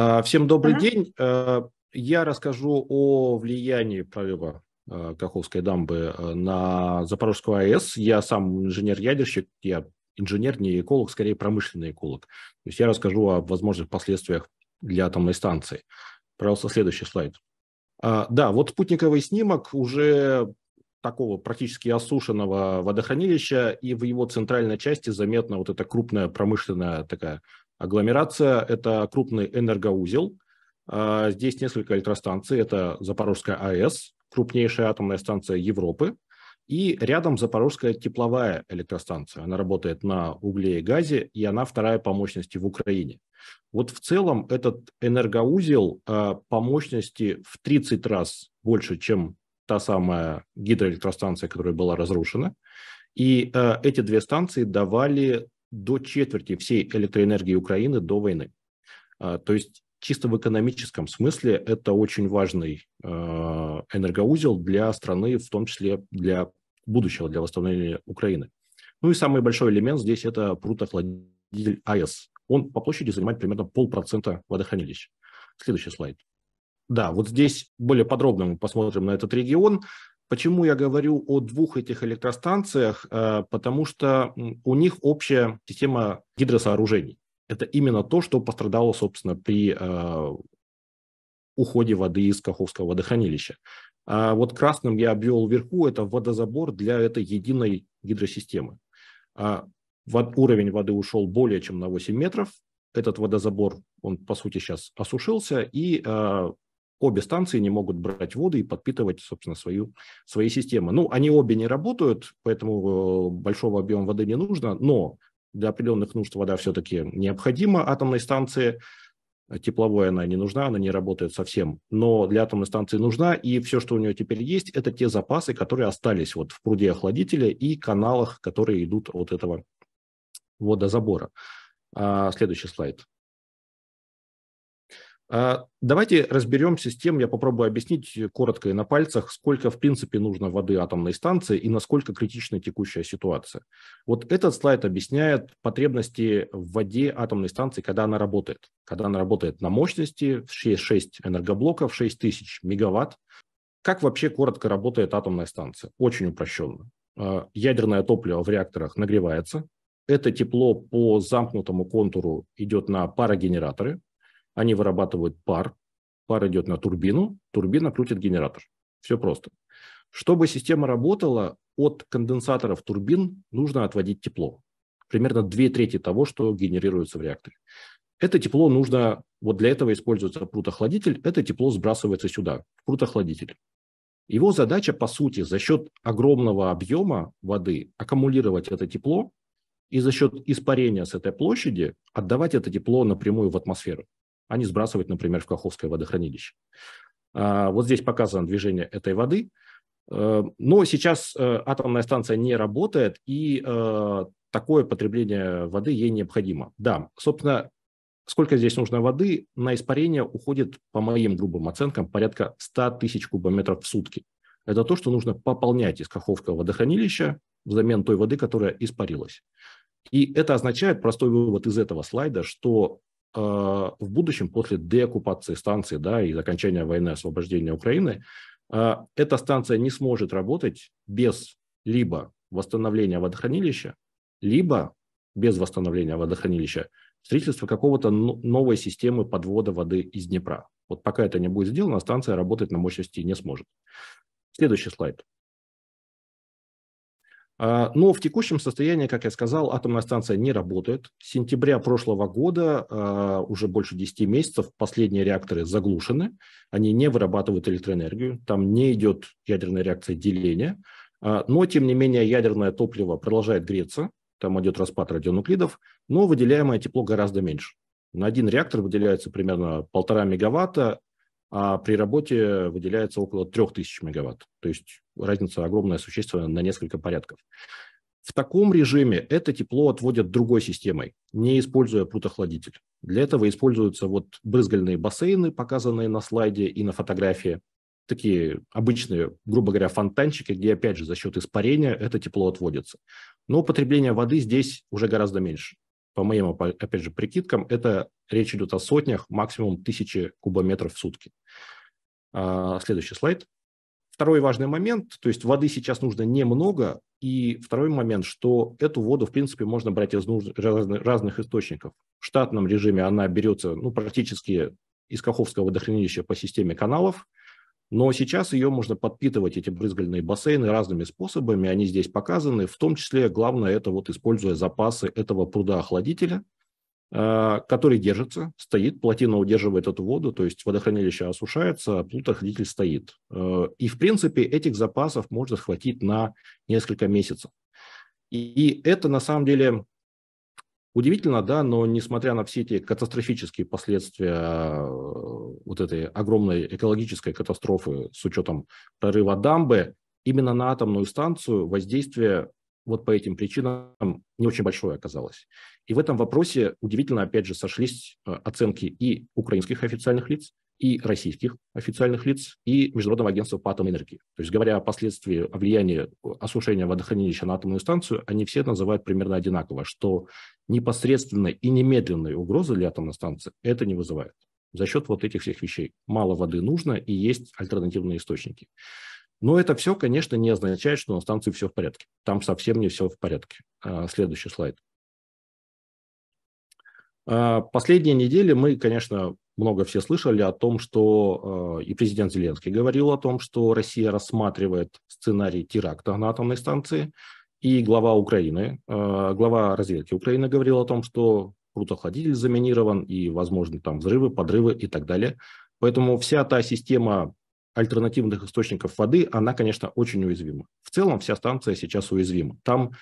А, всем добрый ага. день. А, я расскажу о влиянии прорыва а, Каховской дамбы на Запорожскую АЭС. Я сам инженер-ядерщик, я инженер, не эколог, скорее промышленный эколог. То есть я расскажу о возможных последствиях для атомной станции. Пожалуйста, следующий слайд. Да, вот спутниковый снимок уже такого практически осушенного водохранилища, и в его центральной части заметна вот эта крупная промышленная такая Агломерация – это крупный энергоузел. А, здесь несколько электростанций. Это Запорожская АЭС, крупнейшая атомная станция Европы. И рядом Запорожская тепловая электростанция. Она работает на угле и газе, и она вторая по мощности в Украине. Вот в целом этот энергоузел а, по мощности в 30 раз больше, чем та самая гидроэлектростанция, которая была разрушена. И э, эти две станции давали до четверти всей электроэнергии Украины до войны. А, то есть чисто в экономическом смысле это очень важный а, энергоузел для страны, в том числе для будущего, для восстановления Украины. Ну и самый большой элемент здесь это прутохладитель АЭС. Он по площади занимает примерно полпроцента водохранилища. Следующий слайд. Да, вот здесь более подробно мы посмотрим на этот регион. Почему я говорю о двух этих электростанциях? Э, потому что у них общая система гидросооружений. Это именно то, что пострадало, собственно, при э, уходе воды из Каховского водохранилища. А вот красным я обвел вверху, это водозабор для этой единой гидросистемы. А уровень воды ушел более чем на 8 метров. Этот водозабор, он, по сути, сейчас осушился, и э, обе станции не могут брать воды и подпитывать, собственно, свою, свои системы. Ну, они обе не работают, поэтому э, большого объема воды не нужно, но для определенных нужд вода все-таки необходима атомной станции. Тепловой она не нужна, она не работает совсем, но для атомной станции нужна, и все, что у нее теперь есть, это те запасы, которые остались вот в пруде охладителя и каналах, которые идут от этого водозабора. А, следующий слайд. А, давайте разберемся с тем, я попробую объяснить коротко и на пальцах, сколько в принципе нужно воды атомной станции и насколько критична текущая ситуация. Вот этот слайд объясняет потребности в воде атомной станции, когда она работает. Когда она работает на мощности 6, 6 энергоблоков, тысяч мегаватт. Как вообще коротко работает атомная станция? Очень упрощенно. А, ядерное топливо в реакторах нагревается. Это тепло по замкнутому контуру идет на парогенераторы, они вырабатывают пар, пар идет на турбину, турбина крутит генератор. Все просто. Чтобы система работала, от конденсаторов турбин нужно отводить тепло. Примерно две трети того, что генерируется в реакторе. Это тепло нужно, вот для этого используется прутохладитель, это тепло сбрасывается сюда, в прутохладитель. Его задача, по сути, за счет огромного объема воды аккумулировать это тепло и за счет испарения с этой площади отдавать это тепло напрямую в атмосферу а не сбрасывать, например, в Каховское водохранилище. А, вот здесь показано движение этой воды. Э, но сейчас э, атомная станция не работает, и э, такое потребление воды ей необходимо. Да, собственно, сколько здесь нужно воды, на испарение уходит, по моим грубым оценкам, порядка 100 тысяч кубометров в сутки. Это то, что нужно пополнять из Каховского водохранилища взамен той воды, которая испарилась. И это означает, простой вывод из этого слайда, что Э, в будущем, после деоккупации станции да, и окончания войны освобождения Украины, э, эта станция не сможет работать без либо восстановления водохранилища, либо без восстановления водохранилища строительства какого-то новой системы подвода воды из Днепра. Вот пока это не будет сделано, станция работать на мощности не сможет. Следующий слайд. А, но в текущем состоянии, как я сказал, атомная станция не работает. С сентября прошлого года а, уже больше 10 месяцев последние реакторы заглушены. Они не вырабатывают электроэнергию. Там не идет ядерная реакция деления. А, но, тем не менее, ядерное топливо продолжает греться. Там идет распад радионуклидов. Но выделяемое тепло гораздо меньше. На один реактор выделяется примерно полтора мегаватта, а при работе выделяется около 3000 мегаватт. То есть разница огромная, существенная на несколько порядков. В таком режиме это тепло отводят другой системой, не используя прутохладитель. Для этого используются вот брызгальные бассейны, показанные на слайде и на фотографии. Такие обычные, грубо говоря, фонтанчики, где, опять же, за счет испарения это тепло отводится. Но потребление воды здесь уже гораздо меньше по моим, опять же, прикидкам, это речь идет о сотнях, максимум тысячи кубометров в сутки. А, следующий слайд. Второй важный момент, то есть воды сейчас нужно немного, и второй момент, что эту воду, в принципе, можно брать из разных источников. В штатном режиме она берется ну, практически из Каховского водохранилища по системе каналов, но сейчас ее можно подпитывать, эти брызгальные бассейны, разными способами. Они здесь показаны. В том числе, главное, это вот используя запасы этого пруда-охладителя, а, который держится, стоит, плотина удерживает эту воду, то есть водохранилище осушается, а плутохранитель стоит. Э, и, в принципе, этих запасов можно хватить на несколько месяцев. И это, на самом деле, Удивительно, да, но несмотря на все эти катастрофические последствия э, вот этой огромной экологической катастрофы с учетом прорыва дамбы, именно на атомную станцию воздействие вот по этим причинам не очень большое оказалось. И в этом вопросе удивительно, опять же, сошлись э, оценки и украинских официальных лиц, и российских официальных лиц, и Международного агентства по атомной энергии. То есть, говоря о последствии о влиянии осушения водохранилища на атомную станцию, они все называют примерно одинаково, что непосредственной и немедленной угрозы для атомной станции это не вызывает. За счет вот этих всех вещей. Мало воды нужно, и есть альтернативные источники. Но это все, конечно, не означает, что на станции все в порядке. Там совсем не все в порядке. А, следующий слайд. А, последние недели мы, конечно, много все слышали о том, что а, и президент Зеленский говорил о том, что Россия рассматривает сценарий теракта на атомной станции, и глава Украины, а, глава разведки Украины говорил о том, что крутоохладитель заминирован, и возможны там взрывы, подрывы и так далее. Поэтому вся та система альтернативных источников воды, она, конечно, очень уязвима. В целом вся станция сейчас уязвима. Там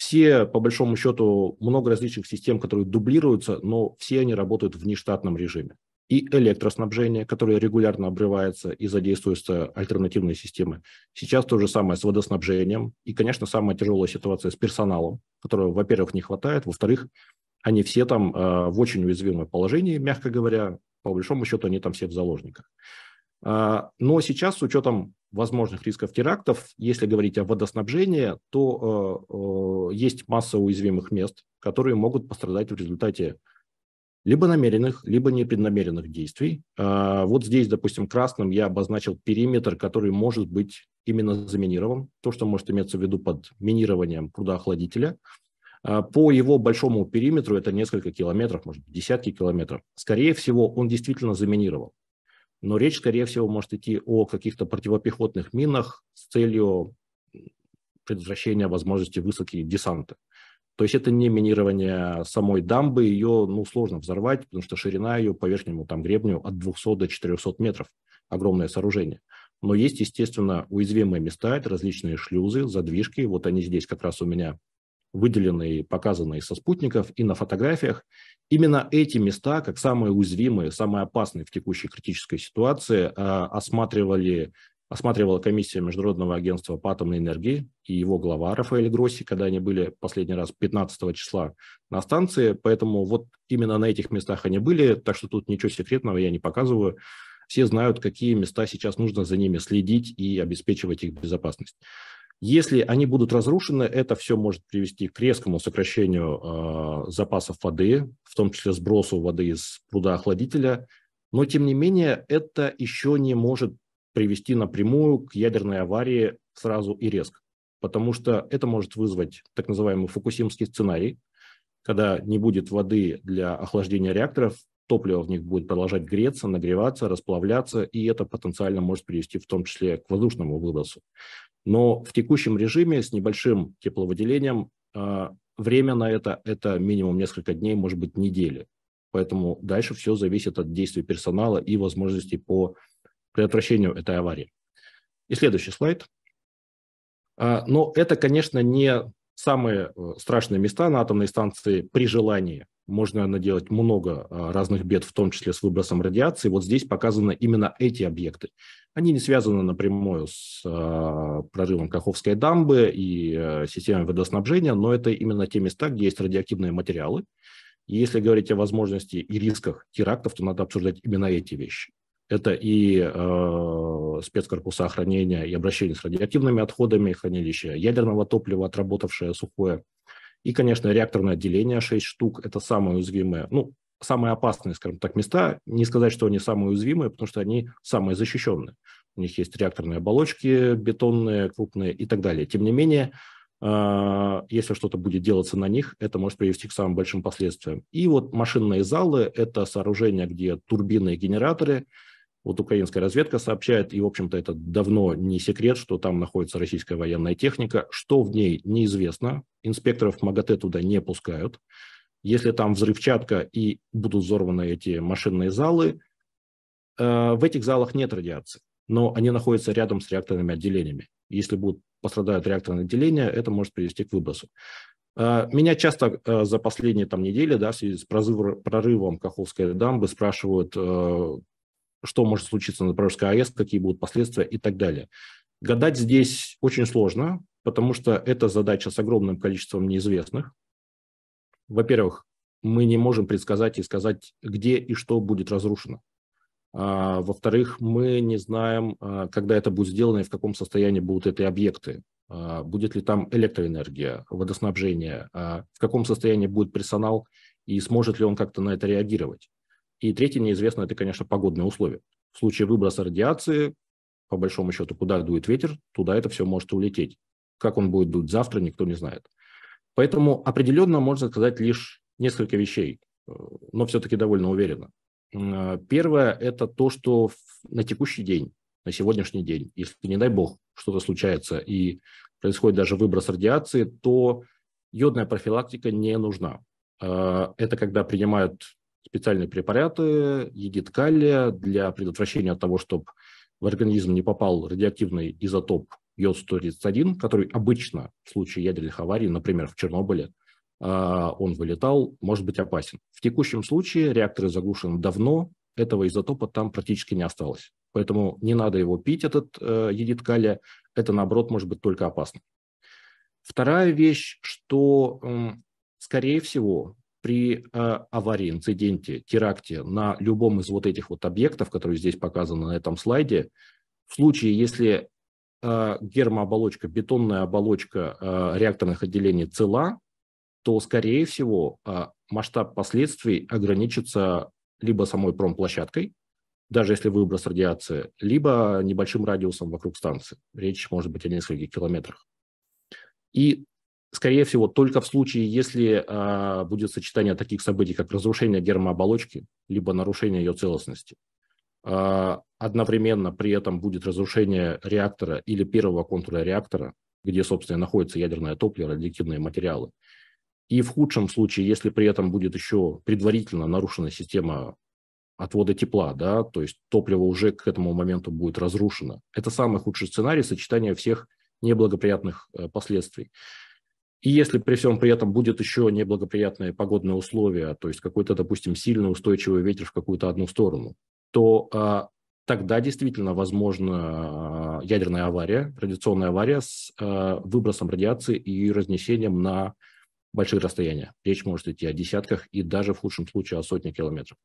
все, по большому счету, много различных систем, которые дублируются, но все они работают в нештатном режиме. И электроснабжение, которое регулярно обрывается и задействуются альтернативные системы. Сейчас то же самое с водоснабжением. И, конечно, самая тяжелая ситуация с персоналом, которого, во-первых, не хватает, во-вторых, они все там э, в очень уязвимом положении, мягко говоря, по большому счету они там все в заложниках. А, но сейчас с учетом возможных рисков терактов, если говорить о водоснабжении, то э, есть масса уязвимых мест, которые могут пострадать в результате либо намеренных, либо непреднамеренных действий. А, вот здесь, допустим, красным я обозначил периметр, который может быть именно заминирован, то, что может иметься в виду под минированием прудоохладителя. А, по его большому периметру, это несколько километров, может быть, десятки километров, скорее всего, он действительно заминировал но речь, скорее всего, может идти о каких-то противопехотных минах с целью предотвращения возможности высадки десанта. То есть это не минирование самой дамбы, ее ну, сложно взорвать, потому что ширина ее по верхнему там, гребню от 200 до 400 метров. Огромное сооружение. Но есть, естественно, уязвимые места, это различные шлюзы, задвижки. Вот они здесь как раз у меня выделенные, показанные со спутников и на фотографиях. Именно эти места, как самые уязвимые, самые опасные в текущей критической ситуации, а, осматривали, осматривала комиссия Международного агентства по атомной энергии и его глава Рафаэль Гросси, когда они были последний раз 15 числа на станции. Поэтому вот именно на этих местах они были, так что тут ничего секретного я не показываю все знают, какие места сейчас нужно за ними следить и обеспечивать их безопасность. Если они будут разрушены, это все может привести к резкому сокращению э, запасов воды, в том числе сбросу воды из пруда-охладителя. Но, тем не менее, это еще не может привести напрямую к ядерной аварии сразу и резко, потому что это может вызвать так называемый фукусимский сценарий, когда не будет воды для охлаждения реакторов, топливо в них будет продолжать греться, нагреваться, расплавляться, и это потенциально может привести в том числе к воздушному выбросу. Но в текущем режиме с небольшим тепловыделением а, время на это – это минимум несколько дней, может быть, недели. Поэтому дальше все зависит от действий персонала и возможностей по предотвращению этой аварии. И следующий слайд. А, но это, конечно, не самые э, страшные места на атомной станции при желании можно наделать много а, разных бед, в том числе с выбросом радиации. Вот здесь показаны именно эти объекты. Они не связаны напрямую с а, прорывом Каховской дамбы и э, системой водоснабжения, но это именно те места, где есть радиоактивные материалы. И если говорить о возможности и рисках терактов, то надо обсуждать именно эти вещи. Это и э, спецкорпуса охранения, и обращение с радиоактивными отходами, хранилище ядерного топлива, отработавшее сухое, и, конечно, реакторное отделение 6 штук – это самое уязвимое, ну, самые опасные, скажем так, места. Не сказать, что они самые уязвимые, потому что они самые защищенные. У них есть реакторные оболочки, бетонные, крупные и так далее. Тем не менее, а, если что-то будет делаться на них, это может привести к самым большим последствиям. И вот машинные залы – это сооружения, где турбины и генераторы, вот украинская разведка сообщает, и, в общем-то, это давно не секрет, что там находится российская военная техника. Что в ней, неизвестно. Инспекторов МАГАТЭ туда не пускают. Если там взрывчатка и будут взорваны эти машинные залы, э, в этих залах нет радиации, но они находятся рядом с реакторными отделениями. Если будут пострадают реакторные отделения, это может привести к выбросу. Э, меня часто э, за последние там недели, да, в связи с прорывом Каховской дамбы спрашивают, э, что может случиться на Запорожской АЭС, какие будут последствия и так далее. Гадать здесь очень сложно, потому что это задача с огромным количеством неизвестных. Во-первых, мы не можем предсказать и сказать, где и что будет разрушено. А, во-вторых, мы не знаем, а, когда это будет сделано и в каком состоянии будут эти объекты. А, будет ли там электроэнергия, водоснабжение, в каком состоянии будет персонал и сможет ли он как-то на это реагировать. И третье неизвестно – это, конечно, погодные условия. В случае выброса радиации, по большому счету, куда дует ветер, туда это все может улететь. Как он будет дуть завтра, никто не знает. Поэтому определенно можно сказать лишь несколько вещей, э, но все-таки довольно уверенно. Э, первое – это то, что на текущий день, на сегодняшний день, если, не дай бог, что-то случается и происходит даже выброс радиации, то йодная профилактика не нужна. Э, это когда принимают специальные препараты, едит калия для предотвращения того, чтобы в организм не попал радиоактивный изотоп йод-131, который обычно в случае ядерных аварий, например, в Чернобыле, а, он вылетал, может быть опасен. В текущем случае реакторы заглушены давно, этого изотопа там практически не осталось. Поэтому не надо его пить, этот э, едит калия. Это, наоборот, может быть только опасно. Вторая вещь, что, скорее всего, при э, аварии, инциденте, теракте на любом из вот этих вот объектов, которые здесь показаны на этом слайде, в случае, если э, гермооболочка, бетонная оболочка э, реакторных отделений цела, то, скорее всего, э, масштаб последствий ограничится либо самой промплощадкой, даже если выброс радиации, либо небольшим радиусом вокруг станции. Речь может быть о нескольких километрах. И скорее всего, только в случае, если э, будет сочетание таких событий, как разрушение гермооболочки, либо нарушение ее целостности. Э, одновременно при этом будет разрушение реактора или первого контура реактора, где, собственно, находится ядерное топливо, радиоактивные материалы. И в худшем случае, если при этом будет еще предварительно нарушена система отвода тепла, да, то есть топливо уже к этому моменту будет разрушено. Это самый худший сценарий сочетания всех неблагоприятных э, последствий. И если при всем при этом будет еще неблагоприятные погодные условия, то есть какой-то, допустим, сильный устойчивый ветер в какую-то одну сторону, то а, тогда действительно возможна а, ядерная авария, традиционная авария с а, выбросом радиации и разнесением на большие расстояния. Речь может идти о десятках и даже в худшем случае о сотне километров.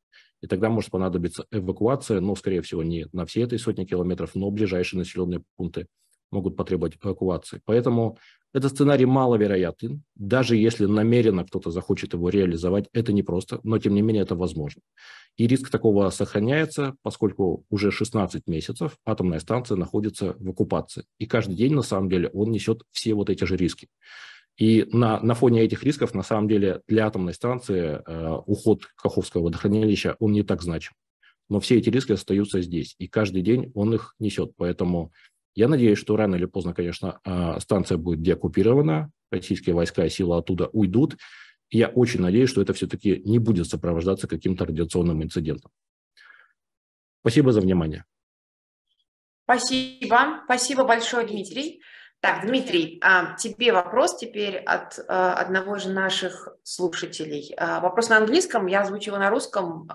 И тогда может понадобиться эвакуация, но, скорее всего, не на все этой сотни километров, но ближайшие населенные пункты – могут потребовать эвакуации. Поэтому этот сценарий маловероятен. Даже если намеренно кто-то захочет его реализовать, это непросто, но тем не менее это возможно. И риск такого сохраняется, поскольку уже 16 месяцев атомная станция находится в оккупации. И каждый день, на самом деле, он несет все вот эти же риски. И на, на фоне этих рисков, на самом деле, для атомной станции э, уход Каховского водохранилища, он не так значим. Но все эти риски остаются здесь, и каждый день он их несет. Поэтому я надеюсь, что рано или поздно, конечно, а, станция будет деоккупирована, российские войска и силы оттуда уйдут. Я очень надеюсь, что это все-таки не будет сопровождаться каким-то радиационным инцидентом. Спасибо за внимание. Спасибо. Спасибо большое, Дмитрий. Так, Дмитрий, а, тебе вопрос теперь от а, одного из наших слушателей. Вопрос на английском, я озвучила на русском.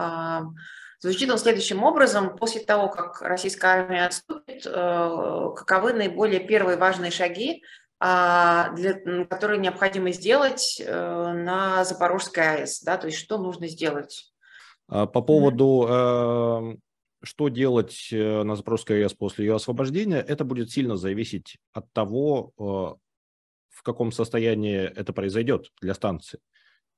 Звучит он следующим образом. После того, как российская армия отступит, э, каковы наиболее первые важные шаги, а, для, которые необходимо сделать э, на Запорожской АЭС? Да? То есть что нужно сделать? А, по поводу э, что делать на Запорожской АЭС после ее освобождения, это будет сильно зависеть от того, в каком состоянии это произойдет для станции.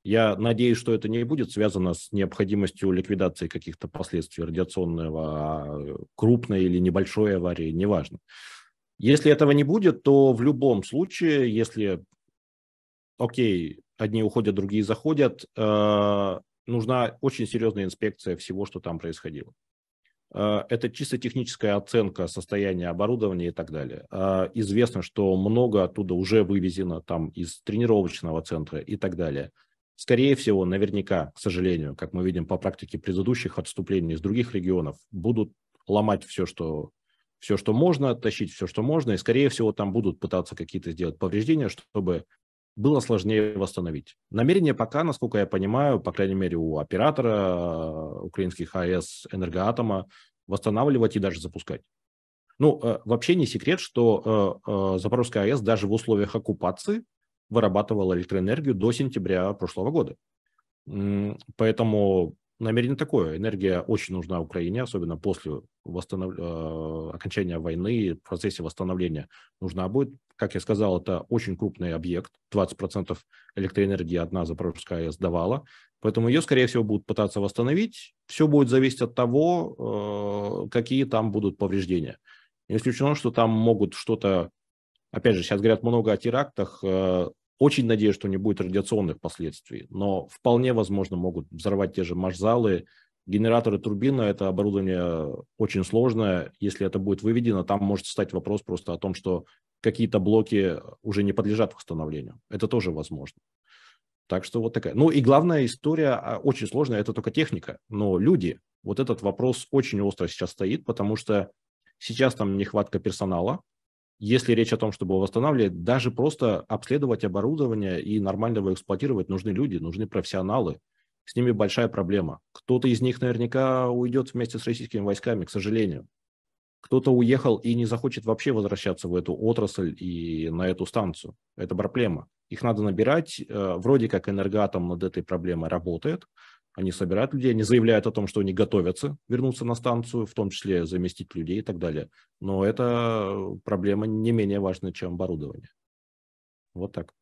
Я надеюсь, что это не будет связано с необходимостью ликвидации каких-то последствий радиационного, а, крупной или небольшой аварии, неважно. Если этого не будет, то в любом случае, если, окей, одни уходят, другие заходят, э, нужна очень серьезная инспекция всего, что там происходило. Э, это чисто техническая оценка состояния оборудования и так далее. Э, известно, что много оттуда уже вывезено там из тренировочного центра и так далее – скорее всего, наверняка, к сожалению, как мы видим по практике предыдущих отступлений из других регионов, будут ломать все, что все, что можно, тащить все, что можно, и, скорее всего, там будут пытаться какие-то сделать повреждения, чтобы было сложнее восстановить. Намерение пока, насколько я понимаю, по крайней мере, у оператора э, украинских АЭС «Энергоатома» восстанавливать и даже запускать. Ну, э, вообще не секрет, что э, Запорожская АЭС даже в условиях оккупации вырабатывала электроэнергию до сентября прошлого года. Поэтому намерение такое. Энергия очень нужна Украине, особенно после восстанов... Э, окончания войны, в процессе восстановления нужна будет. Как я сказал, это очень крупный объект. 20% электроэнергии одна Запорожская сдавала. Поэтому ее, скорее всего, будут пытаться восстановить. Все будет зависеть от того, э, какие там будут повреждения. Не исключено, что там могут что-то... Опять же, сейчас говорят много о терактах. Э, очень надеюсь, что не будет радиационных последствий, но вполне возможно могут взорвать те же машзалы. Генераторы турбина – это оборудование очень сложное. Если это будет выведено, там может стать вопрос просто о том, что какие-то блоки уже не подлежат восстановлению. Это тоже возможно. Так что вот такая. Ну и главная история а, очень сложная, это только техника. Но люди, вот этот вопрос очень остро сейчас стоит, потому что сейчас там нехватка персонала, если речь о том, чтобы его восстанавливать, даже просто обследовать оборудование и нормально его эксплуатировать, нужны люди, нужны профессионалы. С ними большая проблема. Кто-то из них наверняка уйдет вместе с российскими войсками, к сожалению. Кто-то уехал и не захочет вообще возвращаться в эту отрасль и на эту станцию. Это проблема. Их надо набирать. Э, вроде как энергоатом над этой проблемой работает – они собирают людей, они заявляют о том, что они готовятся вернуться на станцию, в том числе заместить людей и так далее. Но это э, проблема не менее важная, чем оборудование. Вот так.